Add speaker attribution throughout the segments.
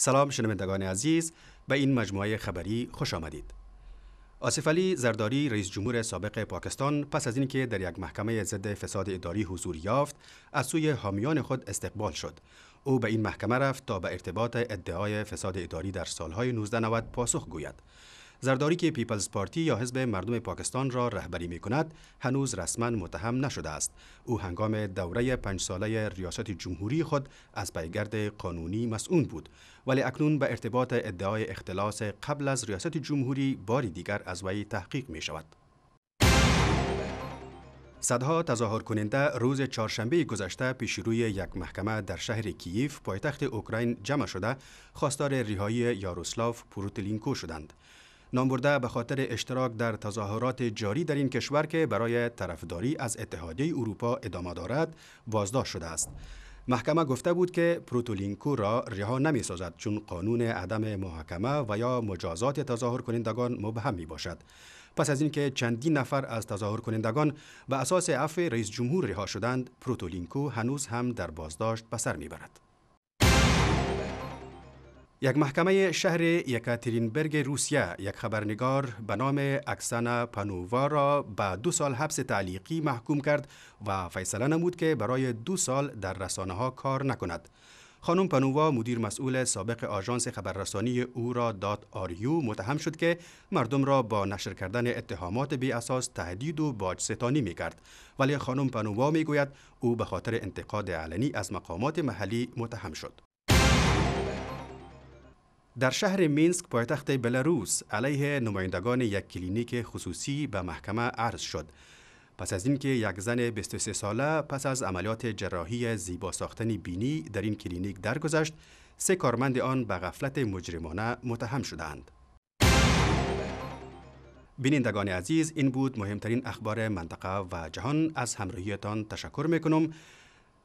Speaker 1: سلام شنوندگان عزیز به این مجموعه خبری خوش آمدید. آصف علی زرداری رئیس جمهور سابق پاکستان پس از اینکه در یک محکمه ضد فساد اداری حضور یافت از سوی حامیان خود استقبال شد او به این محکمه رفت تا به ارتباط ادعای فساد اداری در سالهای 1990 پاسخ گوید زرداری که پیپلز پارتی یا حزب مردم پاکستان را رهبری می کند هنوز رسما متهم نشده است او هنگام دوره پنج ساله ریاست جمهوری خود از پیگرد قانونی مسئول بود ولی اکنون به ارتباط ادعای اختلاس قبل از ریاست جمهوری باری دیگر از وی تحقیق می شود صدها تظاهر کننده روز چهارشنبه گذشته پیش روی یک محکمه در شهر کییف پایتخت اوکراین جمع شده خواستار رهایی یاروسلاف پروتلینکو شدند. نامبرده به خاطر اشتراک در تظاهرات جاری در این کشور که برای طرفداری از اتحادیه اروپا ادامه دارد بازداشت شده است محکمه گفته بود که پروتولینکو را رها نمی سازد چون قانون عدم محاکمه و یا مجازات تظاهر کنندگان مبهم می باشد. پس از اینکه چندین نفر از تظاهر کنندگان به اساس عفو رئیس جمهور رها شدند، پروتولینکو هنوز هم در بازداشت به سر میبرد. یک محکمه شهر یکاترینبرگ روسیه یک خبرنگار به نام اکسانا پانووا را به دو سال حبس تعلیقی محکوم کرد و فیصله نمود که برای دو سال در رسانه ها کار نکند. خانم پانووا مدیر مسئول سابق آژانس خبررسانی او را داد آریو متهم شد که مردم را با نشر کردن اتهامات بی اساس تهدید و باج ستانی می کرد ولی خانم پانووا می گوید او به خاطر انتقاد علنی از مقامات محلی متهم شد. در شهر مینسک پایتخت بلاروس علیه نمایندگان یک کلینیک خصوصی به محکمه عرض شد پس از اینکه یک زن 23 ساله پس از عملیات جراحی زیبا ساختن بینی در این کلینیک درگذشت سه کارمند آن به غفلت مجرمانه متهم شدند بینندگان عزیز این بود مهمترین اخبار منطقه و جهان از همراهیتان تشکر میکنم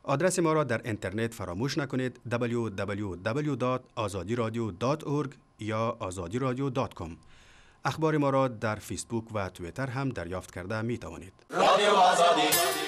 Speaker 1: آدرس ما را در اینترنت فراموش نکنید www.azadiradio.org یا azadiradio.com اخبار ما را در فیسبوک و تویتر هم دریافت کرده می توانید. رادیو آزادی